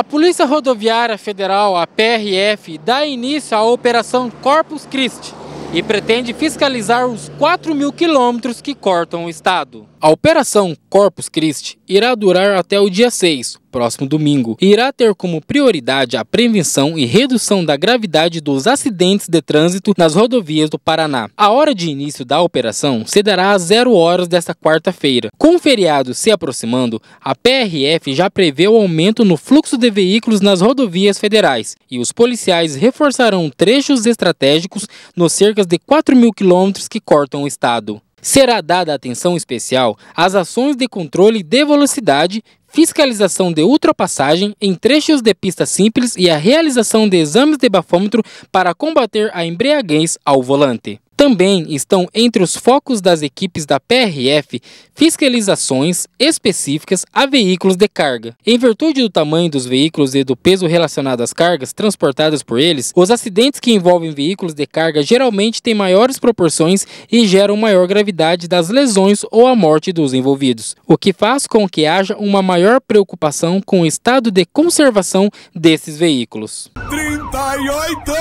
A Polícia Rodoviária Federal, a PRF, dá início à Operação Corpus Christi e pretende fiscalizar os 4 mil quilômetros que cortam o estado. A Operação Corpus Christi irá durar até o dia 6, próximo domingo, e irá ter como prioridade a prevenção e redução da gravidade dos acidentes de trânsito nas rodovias do Paraná. A hora de início da operação se dará às 0 horas desta quarta-feira. Com o feriado se aproximando, a PRF já prevê o aumento no fluxo de veículos nas rodovias federais e os policiais reforçarão trechos estratégicos nos cerca de 4 mil quilômetros que cortam o estado. Será dada atenção especial às ações de controle de velocidade, fiscalização de ultrapassagem em trechos de pista simples e a realização de exames de bafômetro para combater a embriaguez ao volante. Também estão entre os focos das equipes da PRF fiscalizações específicas a veículos de carga. Em virtude do tamanho dos veículos e do peso relacionado às cargas transportadas por eles, os acidentes que envolvem veículos de carga geralmente têm maiores proporções e geram maior gravidade das lesões ou a morte dos envolvidos, o que faz com que haja uma maior preocupação com o estado de conservação desses veículos. 38